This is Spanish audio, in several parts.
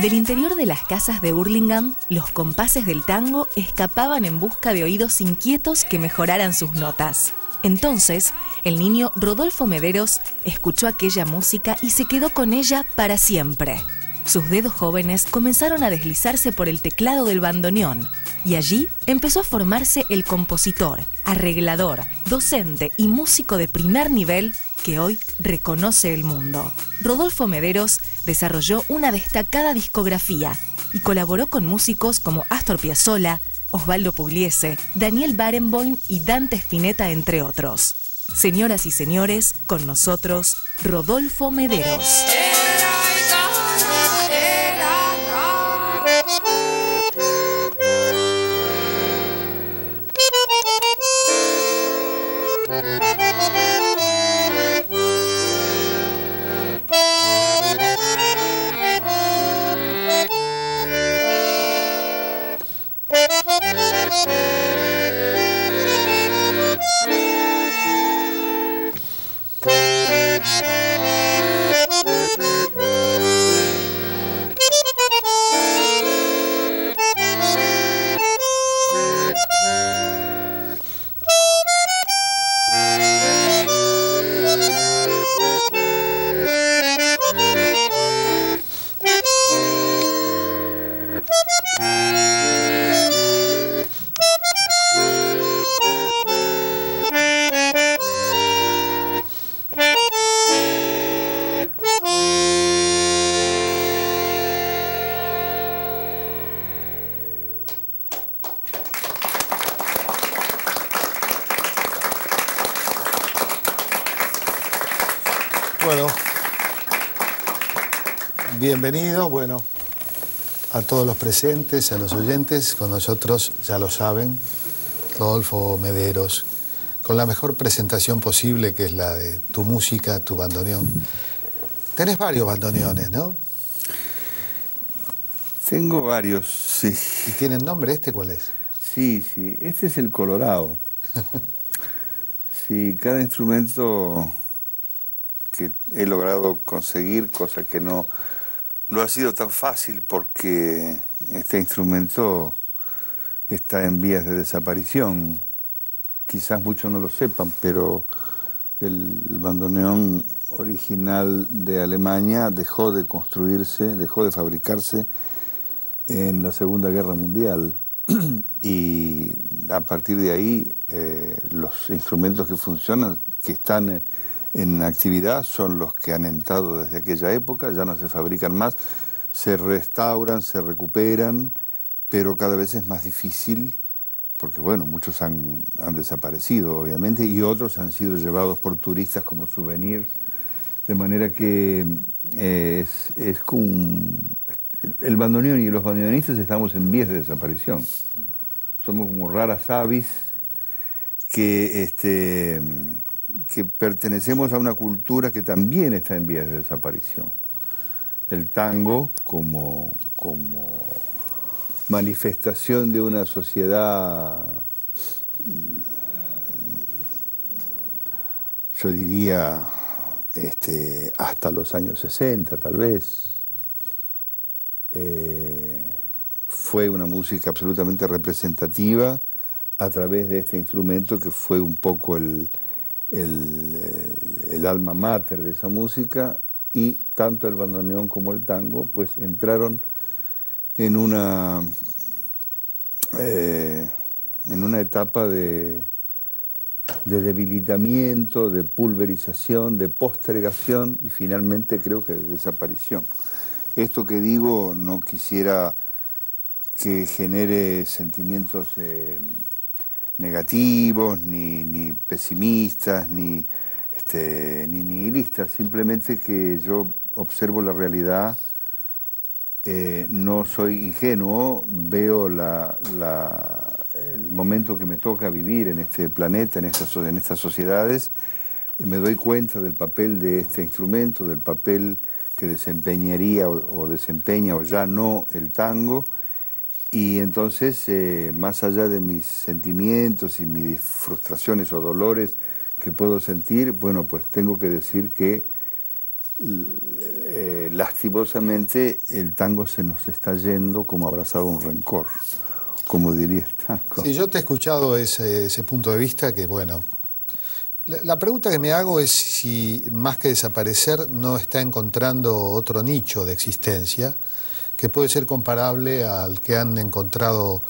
Del interior de las casas de Hurlingham, los compases del tango escapaban en busca de oídos inquietos que mejoraran sus notas. Entonces, el niño Rodolfo Mederos escuchó aquella música y se quedó con ella para siempre. Sus dedos jóvenes comenzaron a deslizarse por el teclado del bandoneón, y allí empezó a formarse el compositor, arreglador, docente y músico de primer nivel que hoy reconoce el mundo. Rodolfo Mederos desarrolló una destacada discografía y colaboró con músicos como Astor Piazzolla, Osvaldo Pugliese, Daniel Barenboim y Dante Spinetta, entre otros. Señoras y señores, con nosotros, Rodolfo Mederos. Bienvenido, bueno, a todos los presentes, a los oyentes, con nosotros, ya lo saben, Rodolfo Mederos, con la mejor presentación posible, que es la de tu música, tu bandoneón. Tenés varios bandoneones, ¿no? Tengo varios, sí. ¿Y tienen nombre? ¿Este cuál es? Sí, sí. Este es el Colorado. sí, cada instrumento que he logrado conseguir, cosa que no no ha sido tan fácil porque este instrumento está en vías de desaparición. Quizás muchos no lo sepan, pero el bandoneón original de Alemania dejó de construirse, dejó de fabricarse en la Segunda Guerra Mundial y a partir de ahí eh, los instrumentos que funcionan, que están eh, en actividad son los que han entrado desde aquella época, ya no se fabrican más, se restauran, se recuperan, pero cada vez es más difícil porque bueno, muchos han, desaparecido obviamente y otros han sido llevados por turistas como souvenirs, de manera que eh, es, como el bandoneón y los bandoneonistas estamos en vías de desaparición. Somos como raras avis que este, que pertenecemos a una cultura que también está en vías de desaparición. El tango como, como manifestación de una sociedad, yo diría, este, hasta los años 60 tal vez. Eh, fue una música absolutamente representativa a través de este instrumento que fue un poco el, eh, el, alma mater de esa música y tanto el bandoneón como el tango pues entraron en una, eh, en una etapa de, de debilitamiento, de pulverización, de postergación y finalmente creo que de desaparición. Esto que digo no quisiera que genere sentimientos eh, negativos, ni, pesimistas, este, ni, nihilistas, simplemente que yo observo la realidad, eh, no soy ingenuo, veo el momento que me toca vivir en este planeta, en estas, en estas sociedades, y me doy cuenta del papel de este instrumento, del papel que desempeñaría o desempeña o ya no el tango y entonces, eh, más allá de mis sentimientos y mis frustraciones o dolores que puedo sentir, bueno, pues tengo que decir que eh, lastimosamente el tango se nos está yendo como abrazado un rencor, como diría el tango. Sí, yo te he escuchado ese, punto de vista que, bueno, la pregunta que me hago es si más que desaparecer no está encontrando otro nicho de existencia que puede ser comparable al que han encontrado,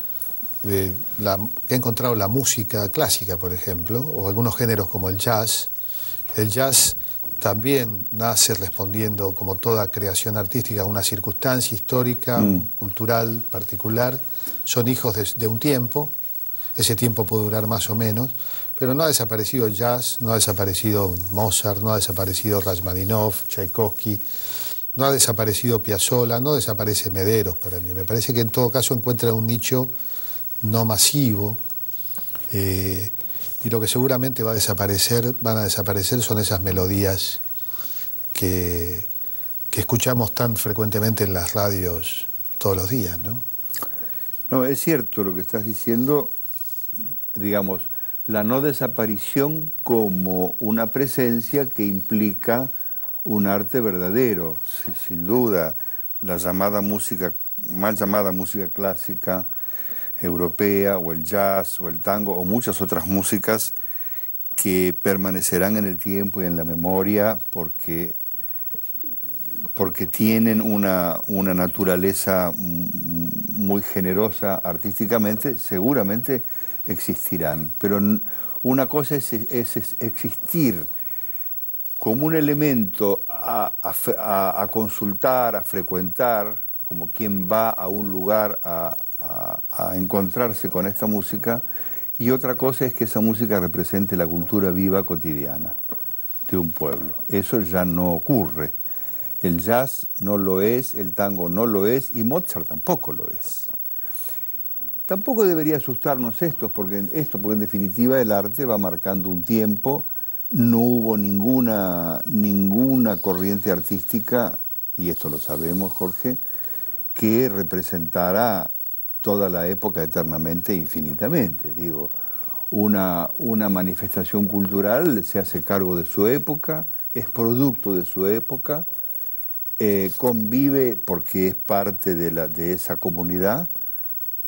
eh, la, encontrado la música clásica, por ejemplo, o algunos géneros como el jazz. El jazz también nace respondiendo, como toda creación artística, a una circunstancia histórica, mm. cultural, particular. Son hijos de, un tiempo, ese tiempo puede durar más o menos, pero no ha desaparecido el jazz, no ha desaparecido Mozart, no ha desaparecido Rachmaninoff, Tchaikovsky, no ha desaparecido Piazzola, no desaparece Mederos para mí. Me parece que en todo caso encuentra un nicho no masivo. Eh, y lo que seguramente va a desaparecer, van a desaparecer son esas melodías que, que escuchamos tan frecuentemente en las radios todos los días, ¿no? No, es cierto lo que estás diciendo, digamos, la no desaparición como una presencia que implica un arte verdadero, sin duda. La llamada música, mal llamada música clásica europea, o el jazz, o el tango, o muchas otras músicas que permanecerán en el tiempo y en la memoria porque, porque tienen una, naturaleza muy generosa artísticamente, seguramente existirán. Pero una cosa es, es, es existir como un elemento a, consultar, a frecuentar, como quien va a un lugar a, encontrarse con esta música, y otra cosa es que esa música represente la cultura viva cotidiana de un pueblo. Eso ya no ocurre. El jazz no lo es, el tango no lo es, y Mozart tampoco lo es. Tampoco debería asustarnos esto, porque, esto, porque en definitiva el arte va marcando un tiempo, no hubo ninguna, corriente artística, y esto lo sabemos Jorge, que representara toda la época eternamente, e infinitamente. Digo, una, manifestación cultural se hace cargo de su época, es producto de su época, eh, convive porque es parte de esa comunidad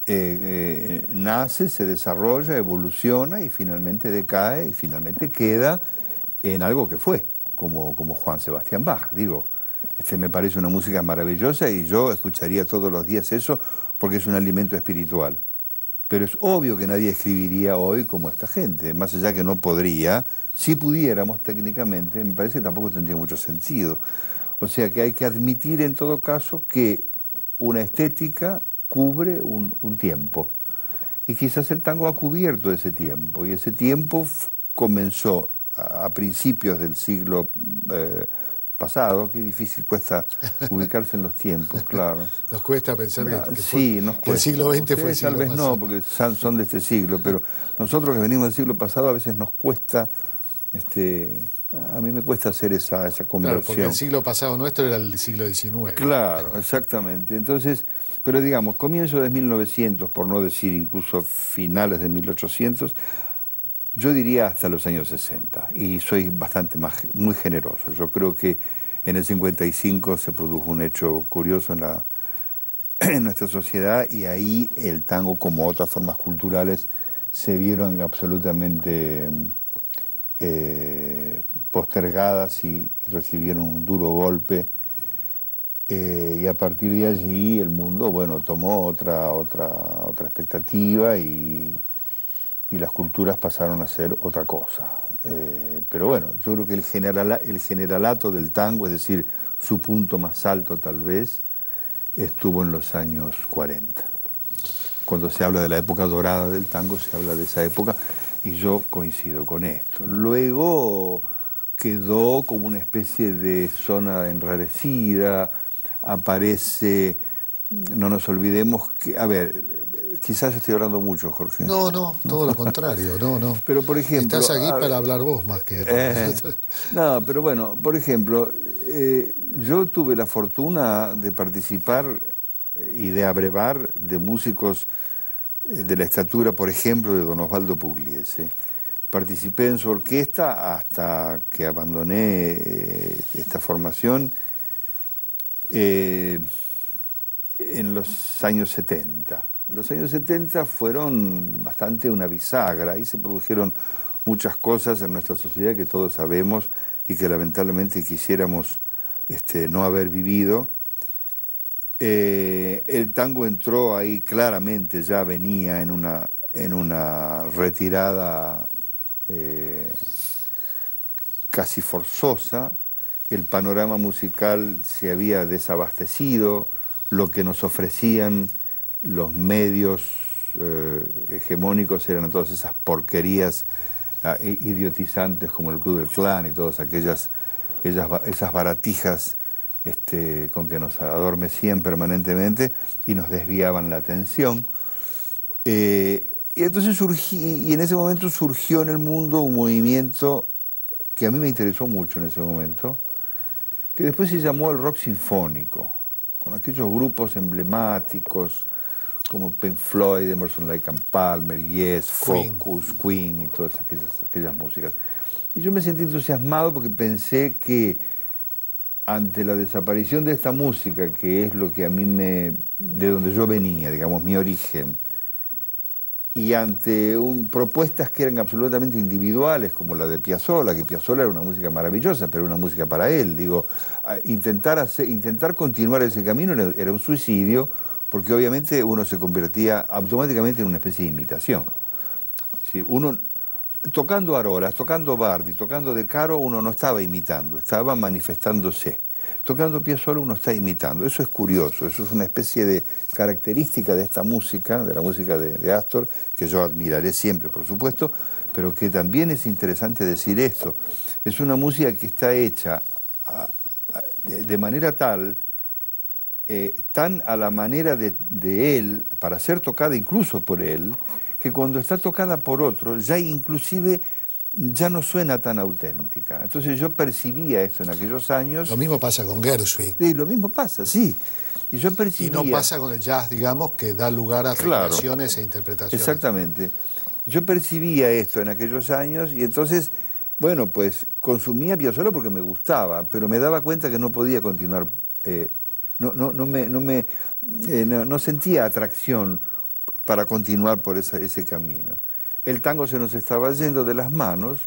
eh, eh, nace, se desarrolla, evoluciona y finalmente decae y finalmente queda en algo que fue, como, como Juan Sebastián Bach. Digo, este me parece una música maravillosa y yo escucharía todos los días eso porque es un alimento espiritual. Pero es obvio que nadie escribiría hoy como esta gente, más allá que no podría, si pudiéramos técnicamente, me parece que tampoco tendría mucho sentido. O sea que hay que admitir en todo caso que una estética cubre un, tiempo. Y quizás el tango ha cubierto ese tiempo, y ese tiempo comenzó a, principios del siglo eh, pasado, qué difícil cuesta ubicarse en los tiempos, claro. Nos cuesta pensar que, ah, el siglo XX fue el Tal vez no, porque son de este siglo, pero nosotros que venimos del siglo pasado a veces nos cuesta, este, a mí me cuesta hacer esa, esa conversión. Claro, porque el siglo pasado nuestro era el siglo XIX. Claro, exactamente. Entonces... Pero digamos, comienzo de 1900, por no decir incluso finales de 1800, yo diría hasta los años 60. Y soy bastante más, muy generoso. Yo creo que en el 55 se produjo un hecho curioso en, nuestra sociedad y ahí el tango, como otras formas culturales, se vieron absolutamente eh, postergadas y recibieron un duro golpe eh, y a partir de allí el mundo, bueno, tomó otra, otra, otra expectativa y, y las culturas pasaron a ser otra cosa. Eh, pero bueno, yo creo que el, general el generalato del tango, es decir, su punto más alto tal vez, estuvo en los años 40. Cuando se habla de la época dorada del tango, se habla de esa época y yo coincido con esto. Luego quedó como una especie de zona enrarecida, aparece, no nos olvidemos que, a ver, quizás estoy hablando mucho, Jorge. No, no, todo lo contrario, no, no. Pero por ejemplo... Estás aquí para hablar vos más que... Eh, no, pero bueno, por ejemplo, eh, yo tuve la fortuna de participar eh, y de abrevar de músicos de la estatura, por ejemplo, de don Osvaldo Pugliese. Participé en su orquesta hasta que abandoné esta formación eh, en los años 70. Los años 70 fueron bastante una bisagra, ahí se produjeron muchas cosas en nuestra sociedad que todos sabemos y que lamentablemente quisiéramos este, no haber vivido. Eh, el tango entró ahí claramente, ya venía en una, en una retirada eh, casi forzosa, el panorama musical se había desabastecido, lo que nos ofrecían los medios eh, hegemónicos eran todas esas porquerías eh, idiotizantes como el Club del Clan y todas aquellas esas baratijas este, con que nos adormecían permanentemente y nos desviaban la atención. Eh, y entonces y en ese momento surgió en el mundo un movimiento que a mí me interesó mucho en ese momento, que después se llamó el rock sinfónico, con aquellos grupos emblemáticos como Pink Floyd, Emerson Lake and Palmer, Yes, Focus, Queen y todas aquellas, aquellas músicas. Y yo me sentí entusiasmado porque pensé que ante la desaparición de esta música, que es lo que a mí me. de donde yo venía, digamos, mi origen, y ante un, propuestas que eran absolutamente individuales, como la de Piazzolla, que Piazzolla era una música maravillosa, pero una música para él. Digo, intentar, intentar continuar ese camino era, un suicidio, porque obviamente uno se convertía automáticamente en una especie de imitación. Si uno, tocando Arolas, tocando Bardi, tocando De Caro, uno no estaba imitando, estaba manifestándose. Tocando pie solo uno está imitando. Eso es curioso, eso es una especie de característica de esta música, de la música de, Astor, que yo admiraré siempre, por supuesto, pero que también es interesante decir esto. Es una música que está hecha de, manera tal, eh, tan a la manera de, de él, para ser tocada incluso por él, que cuando está tocada por otro, ya inclusive ya no suena tan auténtica. Entonces yo percibía esto en aquellos años. Lo mismo pasa con Gershwin. Sí, lo mismo pasa, sí. Y yo percibía... no pasa con el jazz, digamos, que da lugar a creaciones e interpretaciones. Exactamente. Yo percibía esto en aquellos años y entonces, bueno, pues consumía Piazzolla porque me gustaba, pero me daba cuenta que no podía continuar, eh, eh, no, sentía atracción para continuar por ese camino el tango se nos estaba yendo de las manos,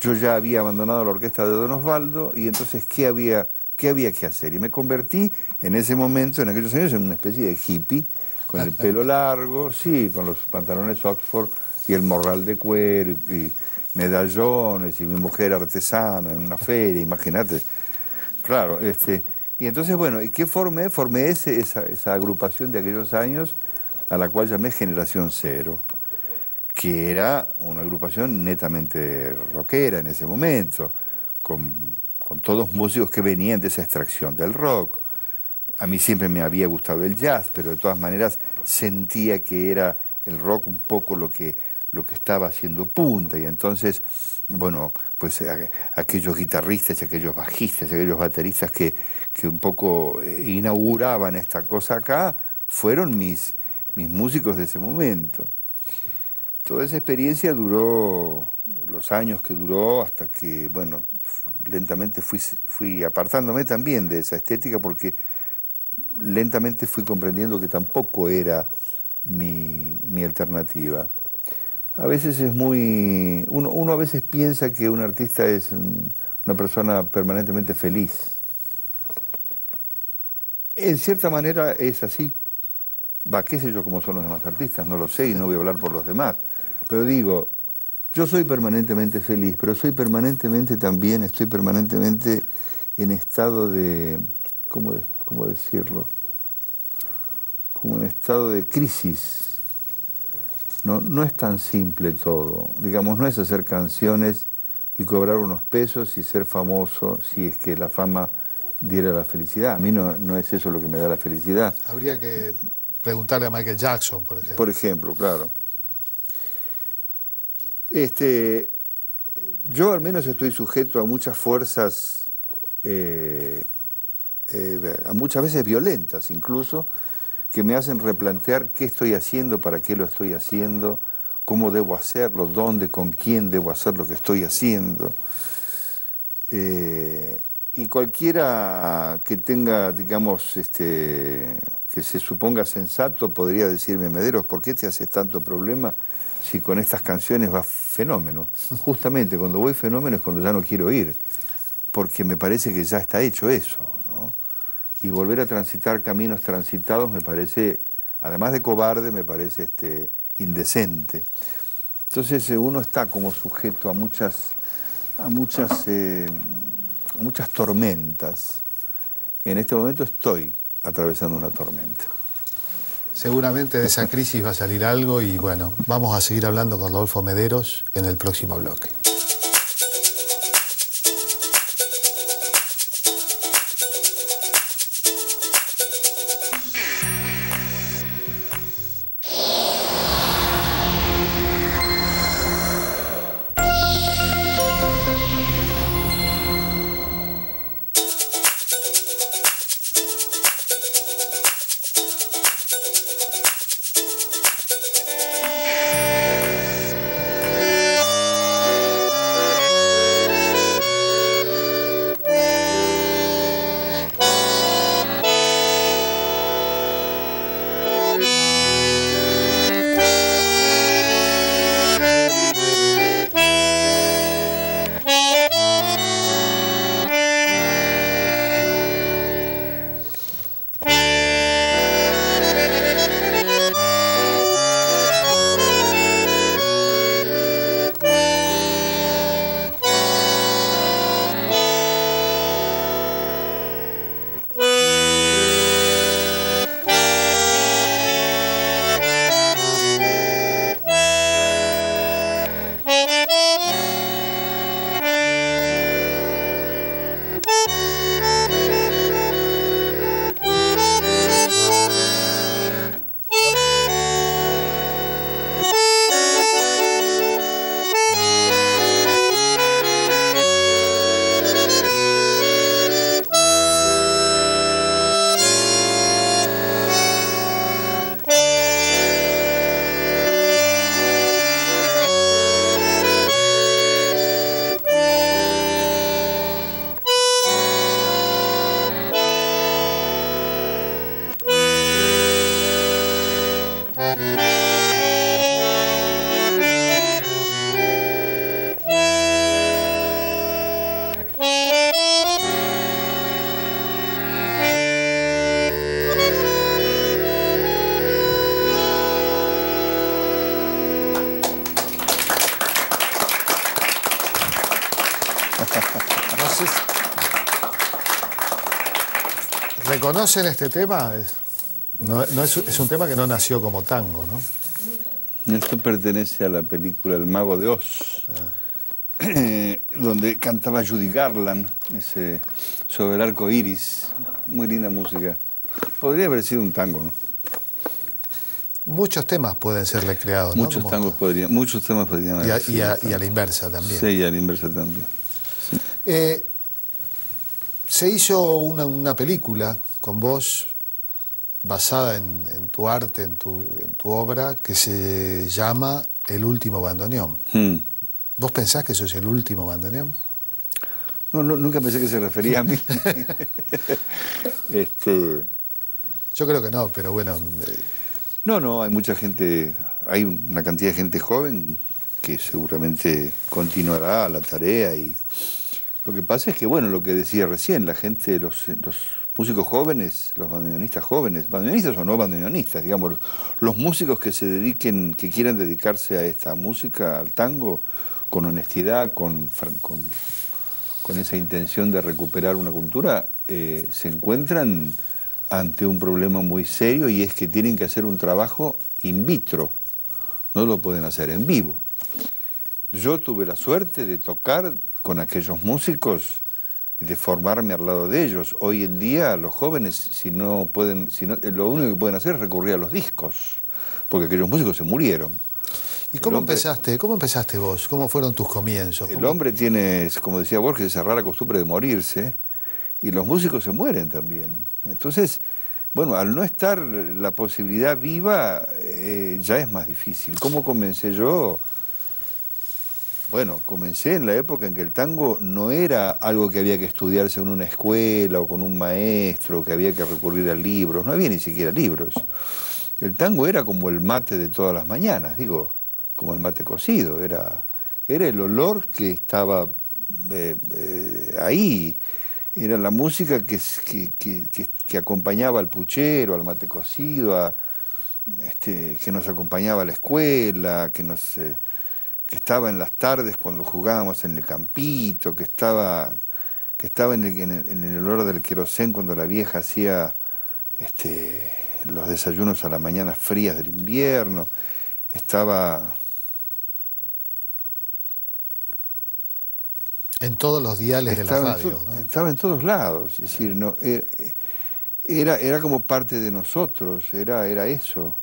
yo ya había abandonado la orquesta de Don Osvaldo y entonces ¿qué había, qué había que hacer? Y me convertí en ese momento, en aquellos años, en una especie de hippie, con el pelo largo, sí, con los pantalones Oxford y el morral de cuero y, medallones y mi mujer artesana en una feria, imagínate. Claro, este... Y entonces, bueno, ¿y qué formé? Formé ese, esa, esa agrupación de aquellos años a la cual llamé Generación Cero que era una agrupación netamente rockera en ese momento, con, con todos músicos que venían de esa extracción del rock. A mí siempre me había gustado el jazz, pero de todas maneras sentía que era el rock un poco lo que, lo que estaba haciendo punta. Y entonces, bueno, pues aquellos guitarristas, aquellos bajistas, aquellos bateristas que, un poco eh, inauguraban esta cosa acá, fueron mis músicos de ese momento toda esa experiencia duró los años que duró hasta que, bueno, lentamente fui, apartándome también de esa estética porque lentamente fui comprendiendo que tampoco era mi, alternativa. A veces es muy... Uno, uno, a veces piensa que un artista es una persona permanentemente feliz. En cierta manera es así. Va, qué sé yo cómo son los demás artistas, no lo sé y no voy a hablar por los demás. Pero digo, yo soy permanentemente feliz, pero soy permanentemente también, estoy permanentemente en estado de, ¿cómo, decirlo? Como en estado de crisis. No, no es tan simple todo. Digamos, no es hacer canciones y cobrar unos pesos y ser famoso si es que la fama diera la felicidad. A mí no es eso lo que me da la felicidad. Habría que preguntarle a Michael Jackson, por ejemplo. Por ejemplo, claro. Este, yo al menos estoy sujeto a muchas fuerzas, eh, eh, a muchas veces violentas incluso, que me hacen replantear qué estoy haciendo, para qué lo estoy haciendo, cómo debo hacerlo, dónde, con quién debo hacer lo que estoy haciendo. Eh, y cualquiera que tenga, digamos, este, que se suponga sensato podría decirme, Mederos, ¿por qué te haces tanto problema si con estas canciones vas fenómeno. Justamente cuando voy fenómeno es cuando ya no quiero ir, porque me parece que ya está hecho eso. Y volver a transitar caminos transitados me parece, además de cobarde, me parece este, indecente. Entonces eh, uno está como sujeto a muchas, a muchas, eh, muchas tormentas. En este momento estoy atravesando una tormenta. Seguramente de esa crisis va a salir algo y bueno, vamos a seguir hablando con Rodolfo Mederos en el próximo bloque. ¿reconocen este tema? No, es, un tema que no nació como tango, ¿no? Esto pertenece a la película El Mago de Oz, ah. donde cantaba Judy Garland sobre el arco iris. Muy linda música. Podría haber sido un tango, ¿no? Muchos temas pueden serle creados, Muchos tangos podrían, muchos temas podrían haber y y, a, la inversa también. Sí, y a la inversa también. Eh, se hizo una, una película con vos basada en, tu arte, en tu, en tu, obra, que se llama El último bandoneón. Hmm. ¿Vos pensás que eso es el último bandoneón? No, nunca pensé que se refería a mí. este... Yo creo que no, pero bueno. Eh, no, no, hay mucha gente, hay una cantidad de gente joven que seguramente continuará la tarea y lo que pasa es que, bueno, lo que decía recién, la gente, los músicos jóvenes, los bandoneonistas jóvenes, bandoneonistas o no bandoneonistas, digamos, los músicos que se dediquen, que quieran dedicarse a esta música, al tango, con honestidad, con, con, con esa intención de recuperar una cultura, eh, se encuentran ante un problema muy serio y es que tienen que hacer un trabajo in vitro, no lo pueden hacer en vivo. Yo tuve la suerte de tocar con aquellos músicos de formarme al lado de ellos. Hoy en día los jóvenes, si no pueden, si lo único que pueden hacer es recurrir a los discos, porque aquellos músicos se murieron. ¿Y cómo empezaste? ¿Cómo empezaste vos? ¿Cómo fueron tus comienzos? El hombre tiene, como decía Borges, esa rara costumbre de morirse, y los músicos se mueren también. Entonces, bueno, al no estar la posibilidad viva, eh, ya es más difícil. ¿Cómo comencé yo? bueno, comencé en la época en que el tango no era algo que había que estudiarse en una escuela o con un maestro, que había que recurrir a libros, no había ni siquiera libros. El tango era como el mate de todas las mañanas, digo, como el mate cocido, era, era el olor que estaba eh, eh, ahí, era la música que, acompañaba al puchero, al mate cocido, este, que nos acompañaba a la escuela, que nos... Eh, que estaba en las tardes cuando jugábamos en el campito, que estaba, que estaba en, el, olor del querosén cuando la vieja hacía este, los desayunos a las mañanas frías del invierno, estaba... En todos los diales de la radio. ¿no? Estaba en todos lados, es decir, no, eh, eh, era, era como parte de nosotros, era, era eso.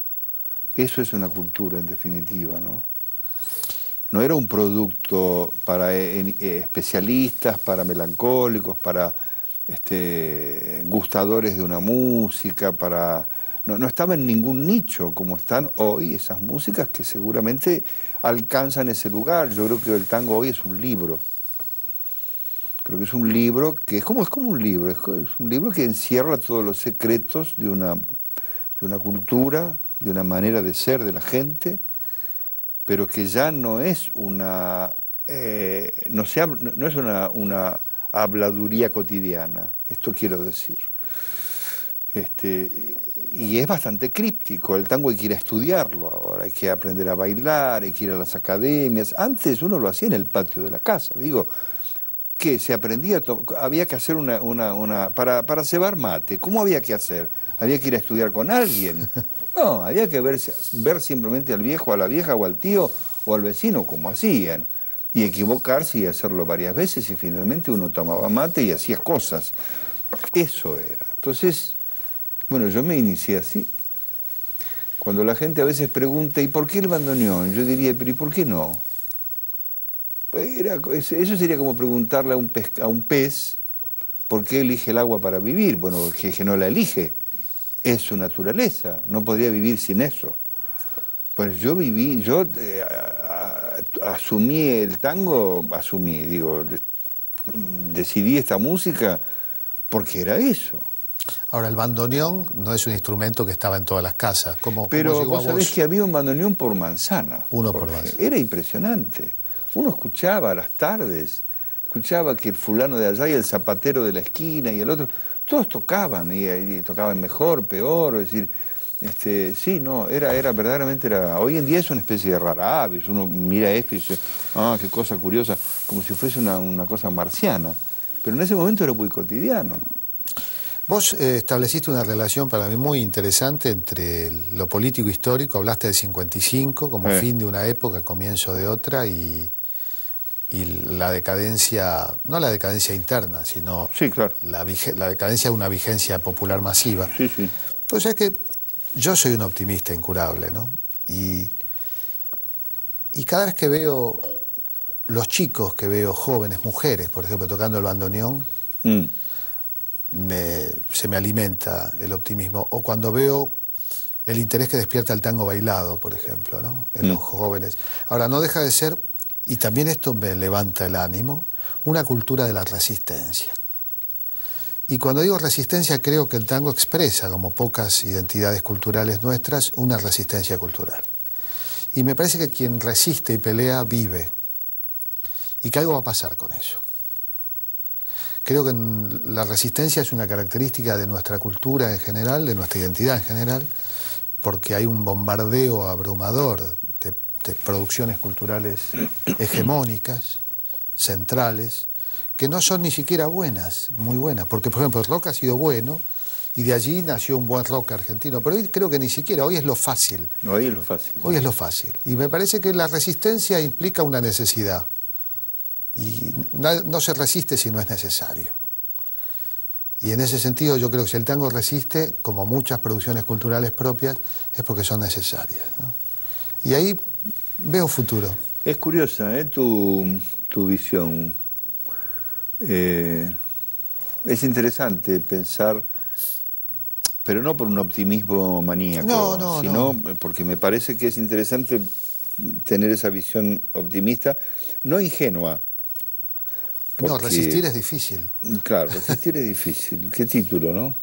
Eso es una cultura en definitiva, ¿no? no era un producto para eh, eh, especialistas, para melancólicos, para este, gustadores de una música, para... No, estaba en ningún nicho como están hoy esas músicas que seguramente alcanzan ese lugar. Yo creo que el tango hoy es un libro. Creo que es un libro que es como, es como un libro, es, un libro que encierra todos los secretos de una cultura, de una manera de ser de la gente pero que ya no es una, eh, no, no, es una, habladuría cotidiana, esto quiero decir. Este, y es bastante críptico, el tango hay que ir a estudiarlo ahora, hay que aprender a bailar, hay que ir a las academias. Antes uno lo hacía en el patio de la casa, digo, que se aprendía, había que hacer una, una, una para, para cebar mate, ¿cómo había que hacer? Había que ir a estudiar con alguien. No, había que ver, ver simplemente al viejo, a la vieja o al tío o al vecino, como hacían, y equivocarse y hacerlo varias veces y finalmente uno tomaba mate y hacía cosas. Eso era. Entonces, bueno, yo me inicié así. Cuando la gente a veces pregunta, ¿y por qué el bandoneón? Yo diría, pero ¿y por qué no? Pues eso sería como preguntarle a un, pez, a un pez por qué elige el agua para vivir. Bueno, que no la elige es su naturaleza, no podría vivir sin eso. Pues yo viví, yo eh, asumí el tango, asumí, digo, decidí esta música porque era eso. Ahora, el bandoneón no es un instrumento que estaba en todas las casas. ¿Cómo, Pero vos sabés que había un bandoneón por manzana. Uno por manzana. Era impresionante. Uno escuchaba a las tardes, escuchaba que el fulano de allá y el zapatero de la esquina y el otro todos tocaban eh, y, tocaban mejor, peor, es decir, este, sí, no, era, era verdaderamente, era, hoy en día es una especie de rara avis, uno mira esto y dice, ah, qué cosa curiosa, como si fuese una, cosa marciana, pero en ese momento era muy cotidiano. Vos eh, estableciste una relación para mí muy interesante entre lo político histórico, hablaste del 55 como fin de una época, comienzo de otra y y la decadencia, no la decadencia interna, sino sí, claro. la, decadencia de una vigencia popular masiva. Sí, sí. Entonces pues es que yo soy un optimista incurable, ¿no? Y, y cada vez que veo los chicos, que veo jóvenes, mujeres, por ejemplo, tocando el bandoneón, mm. se me alimenta el optimismo. O cuando veo el interés que despierta el tango bailado, por ejemplo, ¿no? en mm. los jóvenes. Ahora, no deja de ser y también esto me levanta el ánimo, una cultura de la resistencia. Y cuando digo resistencia, creo que el tango expresa, como pocas identidades culturales nuestras, una resistencia cultural. Y me parece que quien resiste y pelea vive. Y que algo va a pasar con eso. Creo que la resistencia es una característica de nuestra cultura en general, de nuestra identidad en general, porque hay un bombardeo abrumador este, producciones culturales hegemónicas, centrales, que no son ni siquiera buenas, muy buenas, porque por ejemplo el rock ha sido bueno y de allí nació un buen rock argentino, pero hoy creo que ni siquiera, hoy es lo fácil. Hoy es lo fácil. Hoy es lo fácil. Y me parece que la resistencia implica una necesidad y no, se resiste si no es necesario. Y en ese sentido yo creo que si el tango resiste, como muchas producciones culturales propias, es porque son necesarias. Y ahí Veo futuro. Es curiosa ¿eh? tu, visión. Eh, es interesante pensar, pero no por un optimismo maníaco, sino porque me parece que es interesante tener esa visión optimista, no ingenua. no, resistir es difícil. Claro, resistir es difícil. Qué título, ¿no?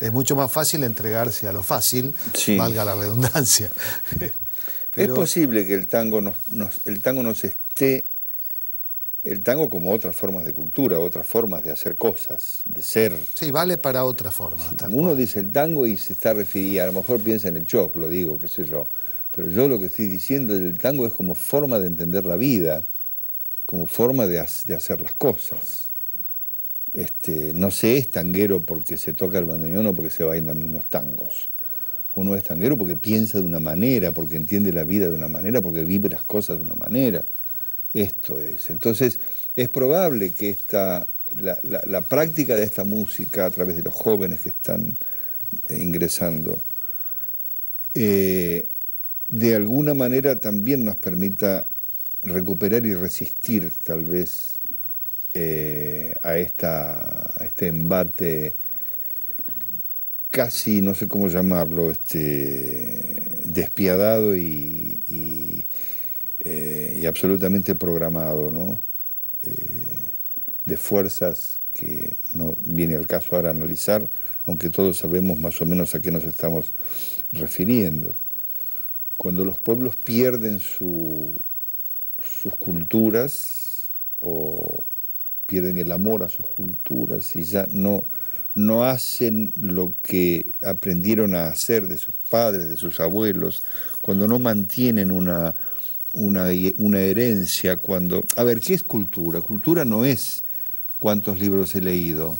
Es mucho más fácil entregarse a lo fácil, valga la redundancia. Es posible que el tango nos, el tango nos esté, el tango como otras formas de cultura, otras formas de hacer cosas, de ser. Sí, vale para otras formas. uno dice el tango y se está refiriendo, a lo mejor piensa en el lo digo, qué sé yo. Pero yo lo que estoy diciendo del tango es como forma de entender la vida, como forma de, de hacer las cosas. Este, no se es tanguero porque se toca el bandoneón o porque se bailan unos tangos uno es tanguero porque piensa de una manera, porque entiende la vida de una manera, porque vive las cosas de una manera. Esto es. Entonces, es probable que esta, la, práctica de esta música a través de los jóvenes que están eh, ingresando, eh, de alguna manera también nos permita recuperar y resistir tal vez eh, a, esta, a este embate casi, no sé cómo llamarlo, este, despiadado y, y, eh, absolutamente programado, ¿no? Eh, de fuerzas que no viene al caso ahora analizar, aunque todos sabemos más o menos a qué nos estamos refiriendo. Cuando los pueblos pierden sus culturas o pierden el amor a sus culturas y ya no no hacen lo que aprendieron a hacer de sus padres, de sus abuelos, cuando no mantienen una, herencia, cuando... A ver, ¿qué es cultura? Cultura no es cuántos libros he leído.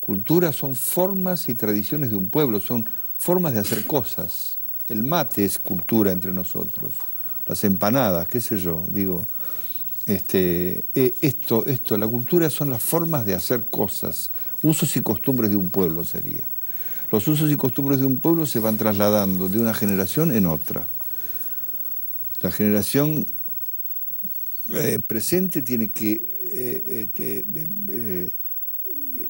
Cultura son formas y tradiciones de un pueblo, son formas de hacer cosas. El mate es cultura entre nosotros, las empanadas, qué sé yo, digo. Este, eh, esto, esto, la cultura son las formas de hacer cosas, Usos y costumbres de un pueblo sería. Los usos y costumbres de un pueblo se van trasladando de una generación en otra. La generación eh, presente tiene que eh, eh,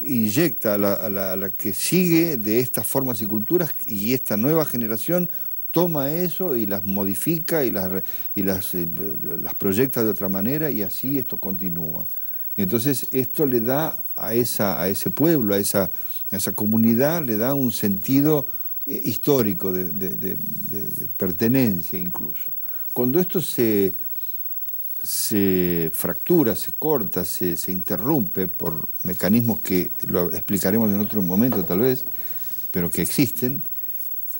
inyecta a la, que sigue de estas formas y culturas y esta nueva generación toma eso y las modifica y las, y las, las proyecta de otra manera y así esto continúa. Entonces esto le da a, esa, a ese pueblo, a esa, comunidad, le da un sentido eh, histórico de, pertenencia incluso. Cuando esto se, fractura, se corta, se, interrumpe por mecanismos que lo explicaremos en otro momento tal vez, pero que existen,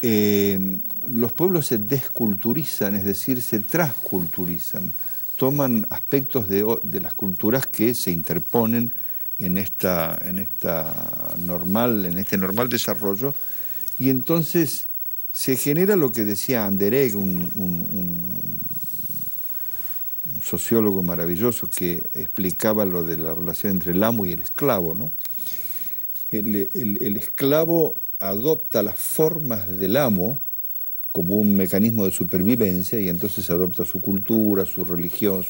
eh, los pueblos se desculturizan, es decir, se transculturizan toman aspectos de, las culturas que se interponen en, esta, en, esta normal, en este normal desarrollo y entonces se genera lo que decía Anderegg, un, sociólogo maravilloso que explicaba lo de la relación entre el amo y el esclavo. ¿no? el esclavo adopta las formas del amo, como un mecanismo de supervivencia y entonces adopta su cultura, su religión,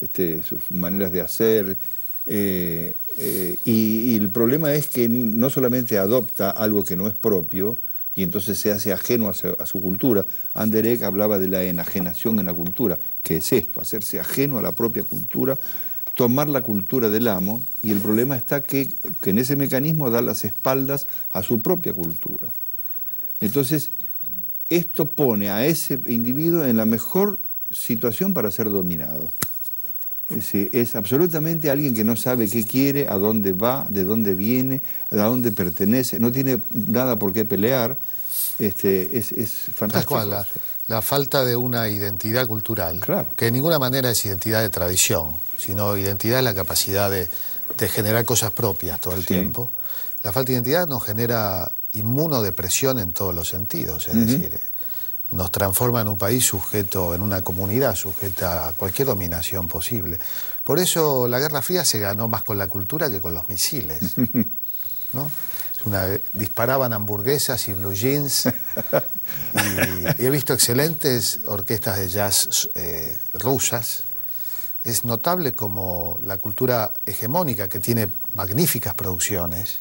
este, sus maneras de hacer. Eh, eh, y, el problema es que no solamente adopta algo que no es propio, y entonces se hace ajeno a su, cultura. Anderek hablaba de la enajenación en la cultura, que es esto, hacerse ajeno a la propia cultura, tomar la cultura del amo, y el problema está que, que en ese mecanismo da las espaldas a su propia cultura. Entonces, esto pone a ese individuo en la mejor situación para ser dominado. Es, es, absolutamente alguien que no sabe qué quiere, a dónde va, de dónde viene, a dónde pertenece, no tiene nada por qué pelear. Este, es, fantástico. la, falta de una identidad cultural, que de ninguna manera es identidad de tradición, sino identidad es la capacidad de, generar cosas propias todo el tiempo. La falta de identidad nos genera inmunodepresión en todos los sentidos, es decir, nos transforma en un país sujeto, en una comunidad sujeta a cualquier dominación posible. Por eso la Guerra Fría se ganó más con la cultura que con los misiles. disparaban hamburguesas y blue jeans. y, he visto excelentes orquestas de jazz eh, rusas. Es notable como la cultura hegemónica, que tiene magníficas producciones,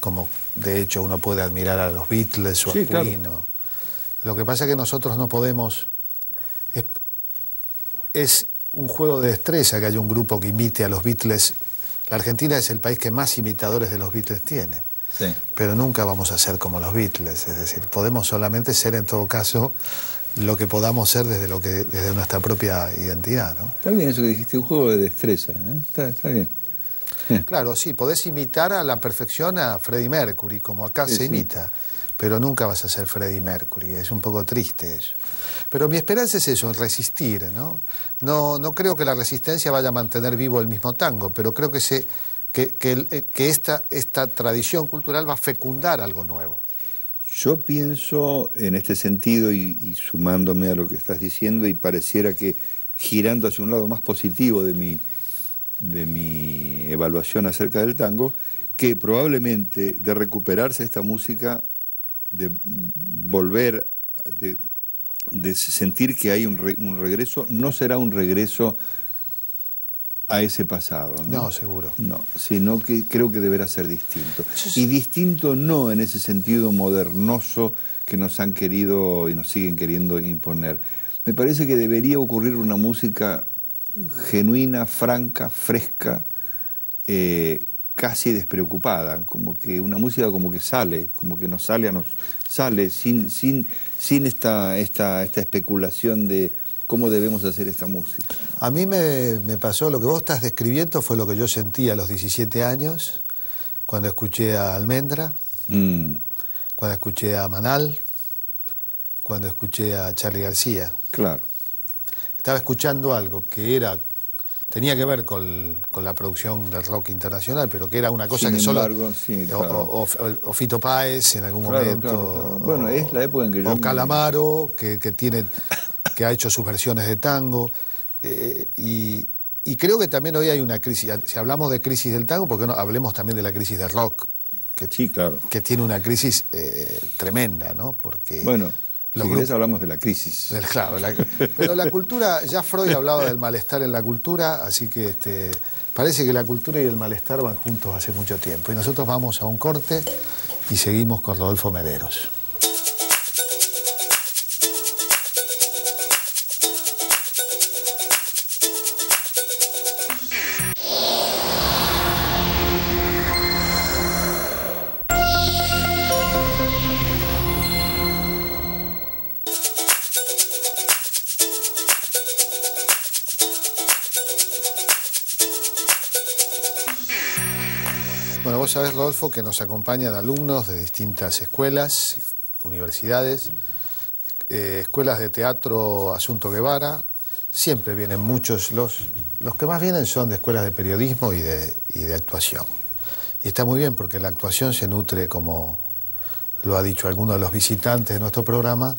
como de hecho, uno puede admirar a los Beatles o a Queen. Lo que pasa es que nosotros no podemos... Es, un juego de destreza que haya un grupo que imite a los Beatles. La Argentina es el país que más imitadores de los Beatles tiene. Pero nunca vamos a ser como los Beatles, es decir, podemos solamente ser en todo caso lo que podamos ser desde lo que desde nuestra propia identidad, ¿no? Está bien eso que dijiste, un juego de destreza, ¿eh? está bien. Claro, sí, podés imitar a la perfección a Freddie Mercury, como acá se imita, pero nunca vas a ser Freddie Mercury, es un poco triste eso. Pero mi esperanza es eso, resistir, ¿no? No, creo que la resistencia vaya a mantener vivo el mismo tango, pero creo que, se, que, que, eh, esta, tradición cultural va a fecundar algo nuevo. Yo pienso en este sentido y, y, sumándome a lo que estás diciendo y pareciera que girando hacia un lado más positivo de mi, de mi evaluación acerca del tango, que probablemente de recuperarse esta música, de volver, de, de sentir que hay un, regreso, no será un regreso a ese pasado. No, no seguro. No, sino que creo que deberá ser distinto. Y distinto no en ese sentido modernoso que nos han querido y nos siguen queriendo imponer. Me parece que debería ocurrir una música genuina, franca, fresca, eh, casi despreocupada, como que una música como que sale, como que nos sale nos sale sin, sin, esta, esta, especulación de cómo debemos hacer esta música. A mí me, pasó, lo que vos estás describiendo fue lo que yo sentí a los 17 años, cuando escuché a Almendra, mm. cuando escuché a Manal, cuando escuché a Charlie García. Claro estaba escuchando algo que era tenía que ver con, la producción del rock internacional, pero que era una cosa que solo. o, o, Fito Páez en algún momento. bueno, es la época en que yo. O Calamaro, que, tiene, que ha hecho sus versiones de tango. Eh, y, creo que también hoy hay una crisis. Si hablamos de crisis del tango, ¿por qué no hablemos también de la crisis del rock? Que, sí, claro. Que tiene una crisis eh, tremenda, ¿no? Porque. Bueno si hablamos de la crisis. claro, pero la cultura, ya Freud hablaba del malestar en la cultura, así que este, parece que la cultura y el malestar van juntos hace mucho tiempo. Y nosotros vamos a un corte y seguimos con Rodolfo Mederos. sabes, Rodolfo, que nos acompañan alumnos de distintas escuelas, universidades, eh, escuelas de teatro Asunto Guevara. Siempre vienen muchos, los, los que más vienen son de escuelas de periodismo y de, de actuación. Y está muy bien porque la actuación se nutre, como lo ha dicho alguno de los visitantes de nuestro programa,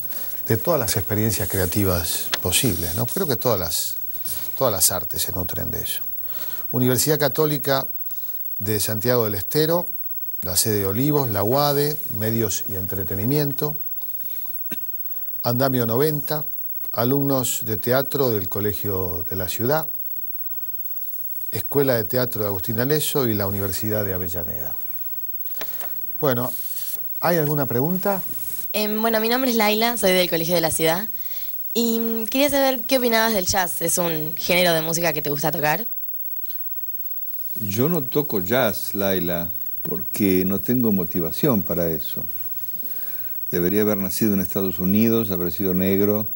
de todas las experiencias creativas posibles. ¿no? Creo que todas las, todas las artes se nutren de eso. Universidad Católica de Santiago del Estero, la sede de Olivos, la UADE, Medios y Entretenimiento, Andamio 90, alumnos de teatro del Colegio de la Ciudad, Escuela de Teatro de Agustín Aleso y la Universidad de Avellaneda. Bueno, ¿hay alguna pregunta? Em, bueno, mi nombre es Laila, soy del Colegio de la Ciudad y mm, quería saber qué opinabas del jazz. ¿Es un género de música que te gusta tocar? Yo no toco jazz, Laila, porque no tengo motivación para eso. Debería haber nacido en Estados Unidos, haber sido negro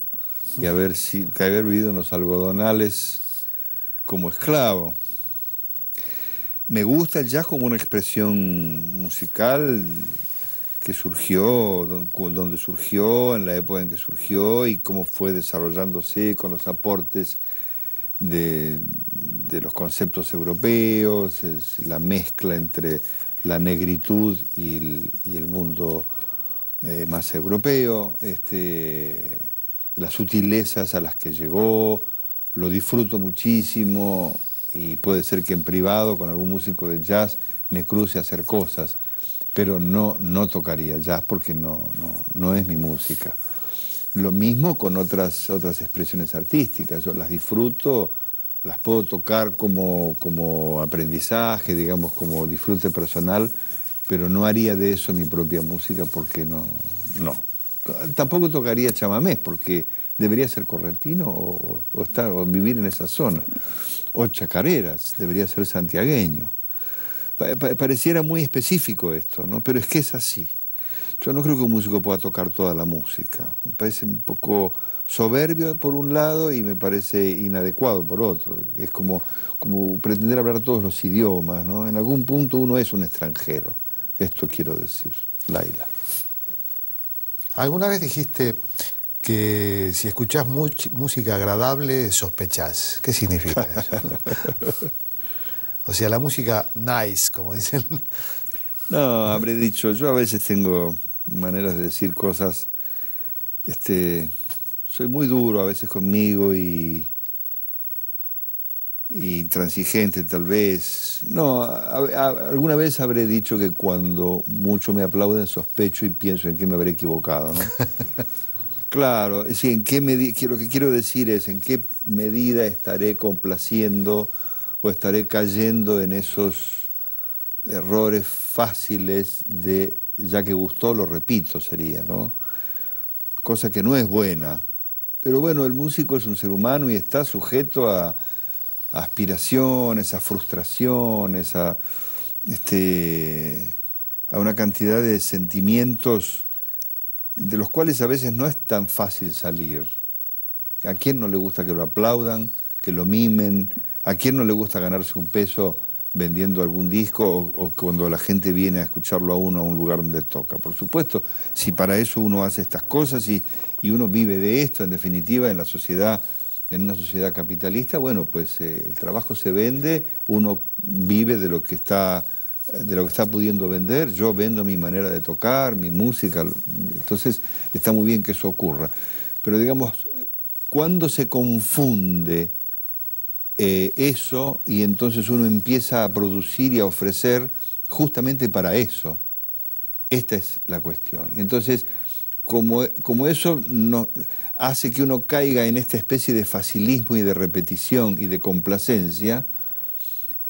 y haber, haber vivido en los algodonales como esclavo. Me gusta el jazz como una expresión musical que surgió, donde surgió, en la época en que surgió y cómo fue desarrollándose con los aportes de, los conceptos europeos, la mezcla entre la negritud y el, mundo eh, más europeo, este, las sutilezas a las que llegó, lo disfruto muchísimo y puede ser que en privado con algún músico de jazz me cruce a hacer cosas, pero no, no tocaría jazz porque no, no, no es mi música. Lo mismo con otras, otras expresiones artísticas, yo las disfruto, las puedo tocar como, como aprendizaje, digamos, como disfrute personal, pero no haría de eso mi propia música porque no, no. Tampoco tocaría chamamés porque debería ser correntino o, estar, vivir en esa zona. O chacareras, debería ser santiagueño. pareciera muy específico esto, ¿no? pero es que es así. Yo no creo que un músico pueda tocar toda la música. Me parece un poco soberbio por un lado y me parece inadecuado por otro. Es como, como pretender hablar todos los idiomas, ¿no? En algún punto uno es un extranjero. Esto quiero decir, Laila. ¿Alguna vez dijiste que si escuchás música agradable sospechás? ¿Qué significa eso? o sea, la música nice, como dicen. No, habré dicho, yo a veces tengo maneras de decir cosas. Este, soy muy duro a veces conmigo y, y intransigente tal vez. No, alguna vez habré dicho que cuando mucho me aplauden sospecho y pienso en qué me habré equivocado. claro, es en qué lo que quiero decir es en qué medida estaré complaciendo o estaré cayendo en esos errores fáciles de ya que gustó, lo repito, sería, ¿no? Cosa que no es buena. Pero bueno, el músico es un ser humano y está sujeto a, aspiraciones, a frustraciones, a, este, a una cantidad de sentimientos de los cuales a veces no es tan fácil salir. ¿A quién no le gusta que lo aplaudan, que lo mimen? ¿A quién no le gusta ganarse un peso? vendiendo algún disco o, cuando la gente viene a escucharlo a uno a un lugar donde toca. Por supuesto, si para eso uno hace estas cosas y, uno vive de esto, en definitiva, en la sociedad, en una sociedad capitalista, bueno, pues eh, el trabajo se vende, uno vive de lo que está de lo que está pudiendo vender, yo vendo mi manera de tocar, mi música, entonces está muy bien que eso ocurra. Pero digamos, cuando se confunde eh, eso y entonces uno empieza a producir y a ofrecer justamente para eso. Esta es la cuestión. Entonces, como, eso hace que uno caiga en esta especie de facilismo y de repetición y de complacencia,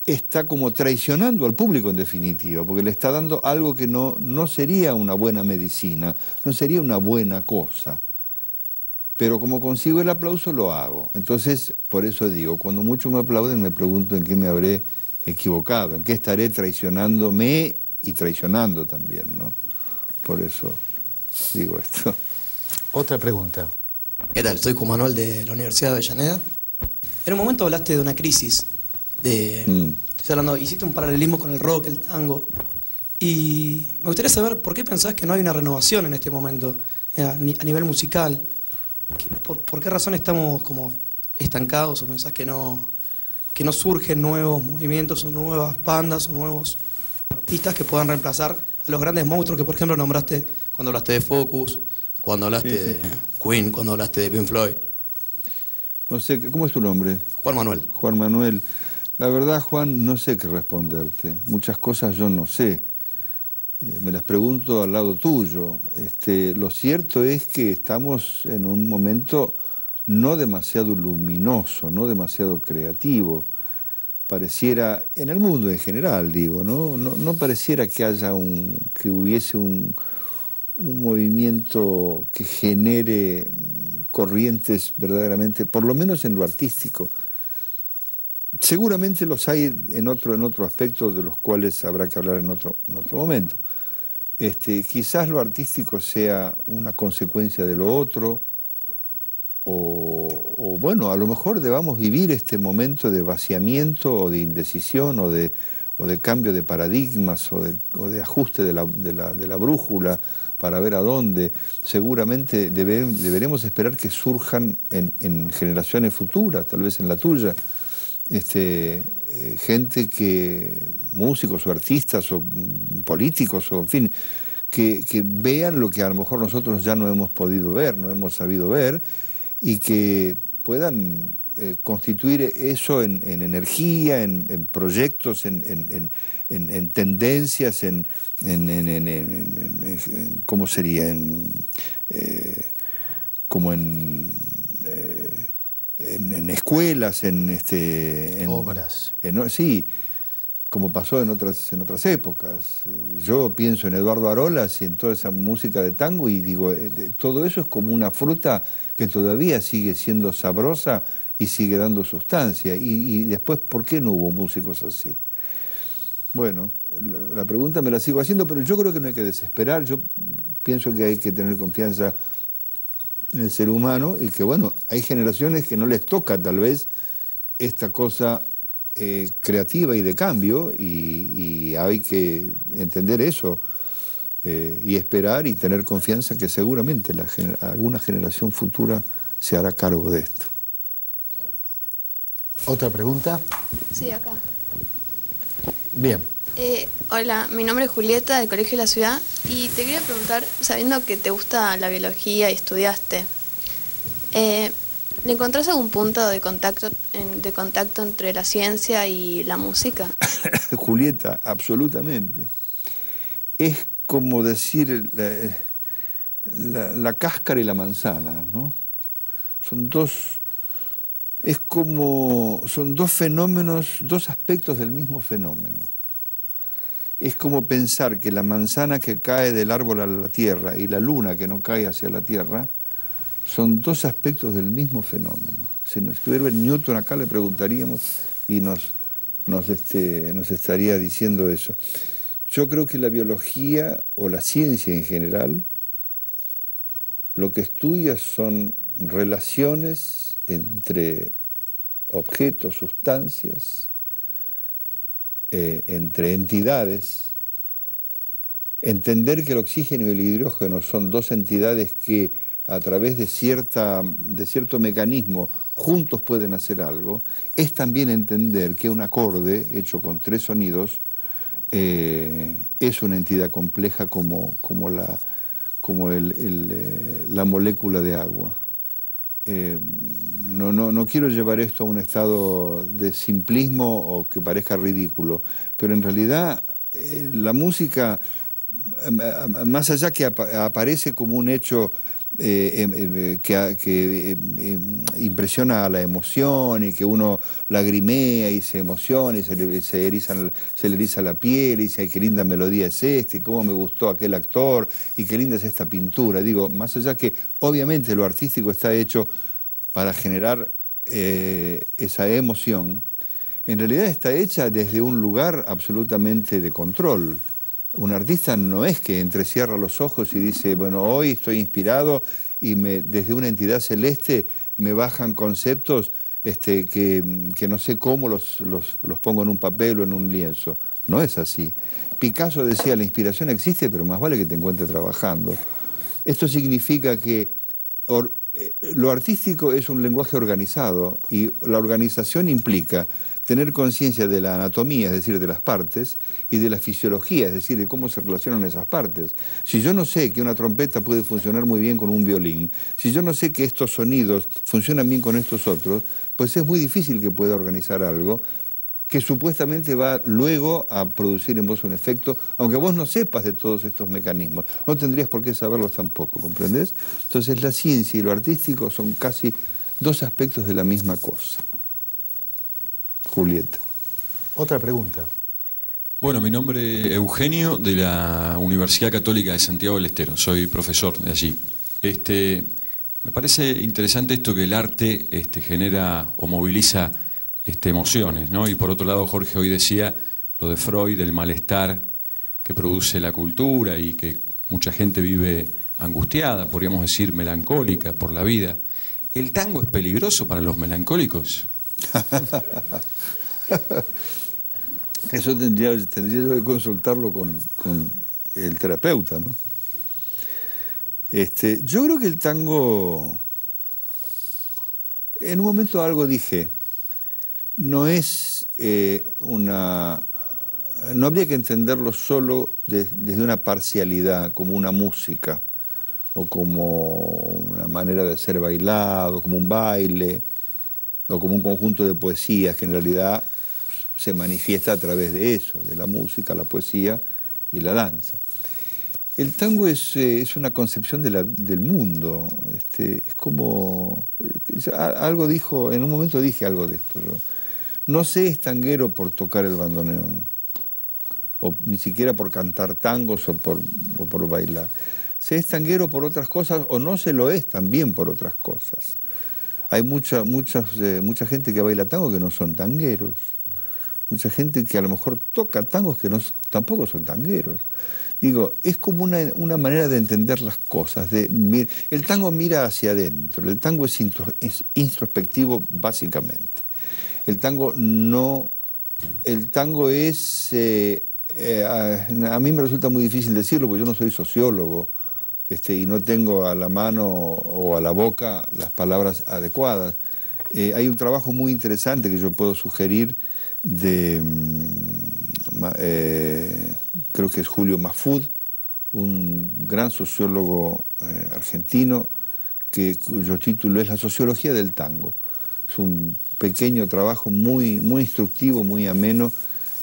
está como traicionando al público en definitiva, porque le está dando algo que no sería una buena medicina, no sería una buena cosa pero como consigo el aplauso lo hago. Entonces, por eso digo, cuando muchos me aplauden me pregunto en qué me habré equivocado, en qué estaré traicionándome y traicionando también, ¿no? Por eso digo esto. Otra pregunta. ¿Qué tal? Soy Juan Manuel de la Universidad de Avellaneda. En un momento hablaste de una crisis, de... Mm. Estoy hablando, hiciste un paralelismo con el rock, el tango, y me gustaría saber por qué pensás que no hay una renovación en este momento, eh, a nivel musical, por, qué razón estamos como estancados o pensás que no, que no surgen nuevos movimientos o nuevas bandas o nuevos artistas que puedan reemplazar a los grandes monstruos que por ejemplo nombraste cuando hablaste de Focus, cuando hablaste de Queen, cuando hablaste de Pink Floyd? No sé, ¿cómo es tu nombre? Juan Manuel. Juan Manuel. La verdad, Juan, no sé qué responderte. Muchas cosas yo no sé. Eh, me las pregunto al lado tuyo. Este, lo cierto es que estamos en un momento no demasiado luminoso, no demasiado creativo. Pareciera, en el mundo en general, digo, no, no, pareciera que haya un, que hubiese un, movimiento que genere corrientes verdaderamente, por lo menos en lo artístico. Seguramente los hay en otro, en otro aspecto de los cuales habrá que hablar en otro, en otro momento. Este, quizás lo artístico sea una consecuencia de lo otro, o, bueno, a lo mejor debamos vivir este momento de vaciamiento o de indecisión o de, de cambio de paradigmas o de, ajuste de la, brújula para ver a dónde. Seguramente deberemos esperar que surjan en, generaciones futuras, tal vez en la tuya, este, eh, gente que, músicos o artistas o mm, políticos o en fin, que, vean lo que a lo mejor nosotros ya no hemos podido ver, no hemos sabido ver, y que puedan eh, constituir eso en, energía, en, proyectos, en, tendencias, en, ¿cómo sería? En, eh, como en en, escuelas, en este, obras. sí, como pasó en otras, en otras épocas. Eh, yo pienso en Eduardo Arolas y en toda esa música de tango y digo, eh, todo eso es como una fruta que todavía sigue siendo sabrosa y sigue dando sustancia. Y, después, ¿por qué no hubo músicos así? Bueno, la pregunta me la sigo haciendo, pero yo creo que no hay que desesperar, yo pienso que hay que tener confianza en el ser humano y que bueno, hay generaciones que no les toca tal vez esta cosa eh, creativa y de cambio y, hay que entender eso eh, y esperar y tener confianza que seguramente la alguna generación futura se hará cargo de esto. ¿Otra pregunta? Sí, acá. Bien. Eh, hola, mi nombre es Julieta del Colegio de la Ciudad y te quería preguntar, sabiendo que te gusta la biología y estudiaste, eh, ¿le encontrás algún punto de contacto, de contacto entre la ciencia y la música? Julieta, absolutamente. Es como decir la, la cáscara y la manzana, ¿no? Son dos, es como, son dos fenómenos, dos aspectos del mismo fenómeno es como pensar que la manzana que cae del árbol a la tierra y la luna que no cae hacia la tierra son dos aspectos del mismo fenómeno. Si nos estuviera Newton acá le preguntaríamos y nos, nos, este, nos estaría diciendo eso. Yo creo que la biología o la ciencia en general lo que estudia son relaciones entre objetos, sustancias, eh, entre entidades, entender que el oxígeno y el hidrógeno son dos entidades que a través de, cierta, de cierto mecanismo juntos pueden hacer algo, es también entender que un acorde hecho con tres sonidos eh, es una entidad compleja como, como, la, como eh, la molécula de agua no, no, quiero llevar esto a un estado de simplismo o que parezca ridículo, pero en realidad eh, la música, eh, más allá que aparece como un hecho eh, em, em, que, em, impresiona a la emoción y que uno lagrimea y se emociona y se le, se eriza la piel y dice, qué linda melodía es este, y cómo me gustó aquel actor y qué linda es esta pintura. Digo, más allá que obviamente lo artístico está hecho para generar eh, esa emoción, en realidad está hecha desde un lugar absolutamente de control. Un artista no es que entrecierra los ojos y dice, bueno, hoy estoy inspirado y desde una entidad celeste me bajan conceptos este, que, no sé cómo los, los, pongo en un papel o en un lienzo. No es así. Picasso decía, la inspiración existe, pero más vale que te encuentres trabajando. Esto significa que eh, lo artístico es un lenguaje organizado y la organización implica tener conciencia de la anatomía, es decir, de las partes, y de la fisiología, es decir, de cómo se relacionan esas partes. Si yo no sé que una trompeta puede funcionar muy bien con un violín, si yo no sé que estos sonidos funcionan bien con estos otros, pues es muy difícil que pueda organizar algo que supuestamente va luego a producir en vos un efecto, aunque vos no sepas de todos estos mecanismos. No tendrías por qué saberlos tampoco, ¿comprendés? Entonces la ciencia y lo artístico son casi dos aspectos de la misma cosa. Julieta. Otra pregunta. Bueno, mi nombre es Eugenio, de la Universidad Católica de Santiago del Estero. Soy profesor de allí. Este, me parece interesante esto que el arte este, genera o moviliza este, emociones. ¿no? Y por otro lado, Jorge hoy decía lo de Freud, el malestar que produce la cultura y que mucha gente vive angustiada, podríamos decir melancólica por la vida. ¿El tango es peligroso para los melancólicos? Eso tendría, tendría, que consultarlo con, el terapeuta, ¿no? Este, yo creo que el tango. En un momento algo dije, no es eh, una... No habría que entenderlo solo desde una parcialidad, como una música, o como una manera de ser bailado, como un baile, o como un conjunto de poesías, que en realidad se manifiesta a través de eso, de la música, la poesía y la danza. El tango es, eh, es una concepción la, del mundo, este, es como... Eh, algo dijo, en un momento dije algo de esto no sé tanguero por tocar el bandoneón, o ni siquiera por cantar tangos o por, bailar por bailar. tanguero por otras cosas o no se lo es también por otras cosas. Hay mucha, eh, mucha gente que baila tango que no son tangueros. Mucha gente que a lo mejor toca tangos que no, tampoco son tangueros. Digo, es como una, manera de entender las cosas. el tango mira hacia adentro, el tango es introspectivo básicamente. El tango no... El tango es... Eh, eh, a, mí me resulta muy difícil decirlo porque yo no soy sociólogo este, y no tengo a la mano o a la boca las palabras adecuadas. Eh, hay un trabajo muy interesante que yo puedo sugerir de, mm, creo que es Julio Mafud, un gran sociólogo argentino que, cuyo título es La sociología del tango. Es un pequeño trabajo muy, muy instructivo, muy ameno,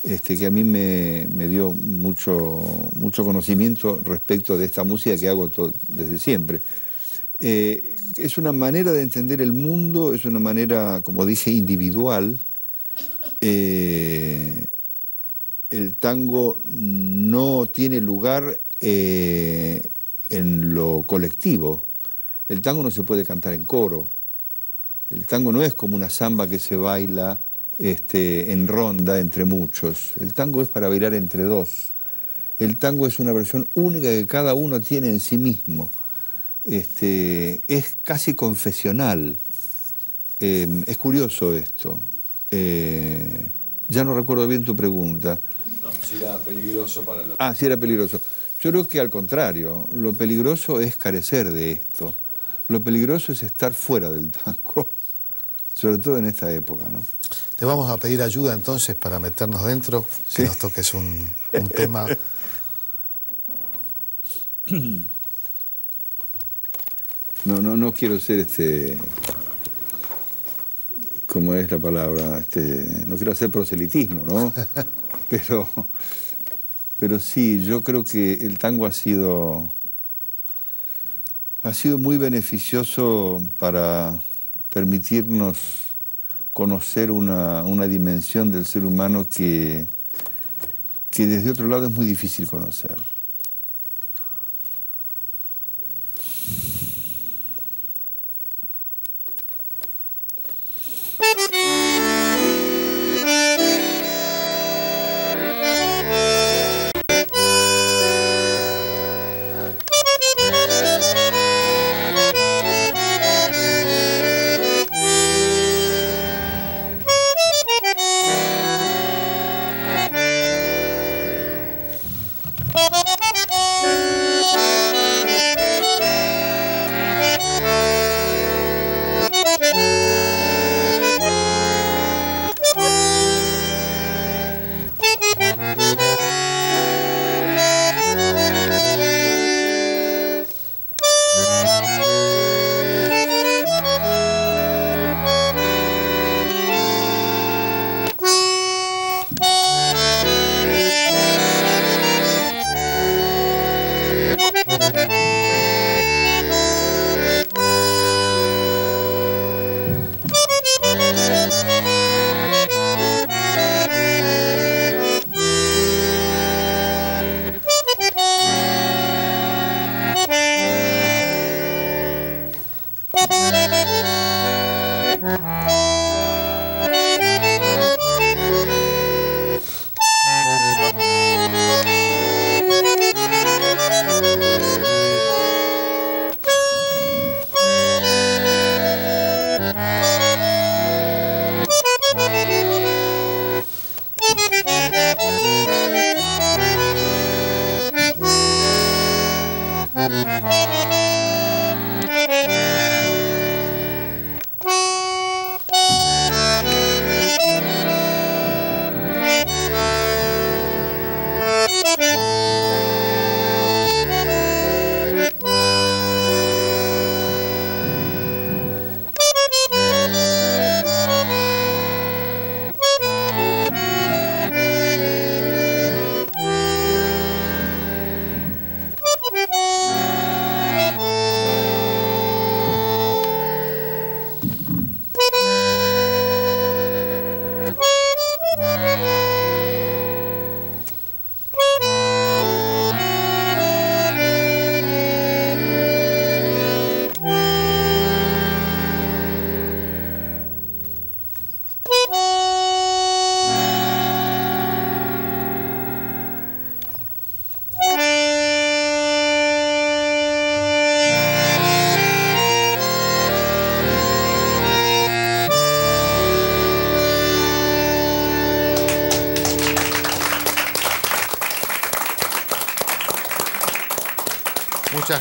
este, que a mí me, dio mucho, mucho conocimiento respecto de esta música que hago todo, desde siempre. Eh, es una manera de entender el mundo, es una manera, como dije, individual. Eh, el tango no tiene lugar eh, en lo colectivo. El tango no se puede cantar en coro. El tango no es como una samba que se baila este, en ronda entre muchos. El tango es para bailar entre dos. El tango es una versión única que cada uno tiene en sí mismo. Este, es casi confesional. Em, es curioso esto. Eh, ya no recuerdo bien tu pregunta. No, si era peligroso para los... Ah, si era peligroso. Yo creo que al contrario, lo peligroso es carecer de esto. Lo peligroso es estar fuera del tango sobre todo en esta época. ¿no? Te vamos a pedir ayuda entonces para meternos dentro, Si que nos toques un, tema. No, no, no quiero ser este. ¿Cómo es la palabra? Este, no quiero hacer proselitismo, ¿no? Pero, pero sí, yo creo que el tango ha sido. ha sido muy beneficioso para permitirnos conocer una, dimensión del ser humano que, que desde otro lado es muy difícil conocer.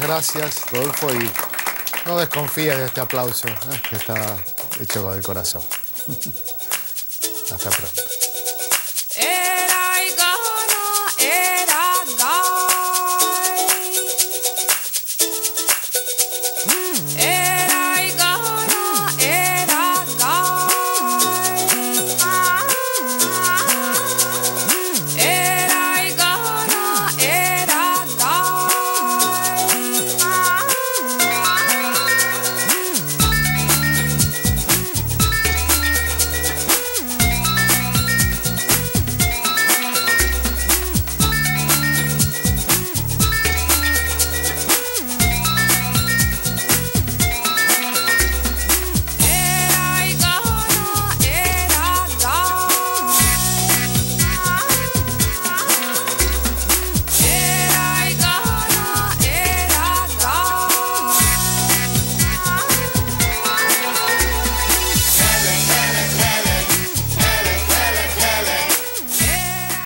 gracias, Rodolfo, y no desconfíes de este aplauso, ¿eh? que está hecho con el corazón. Hasta pronto.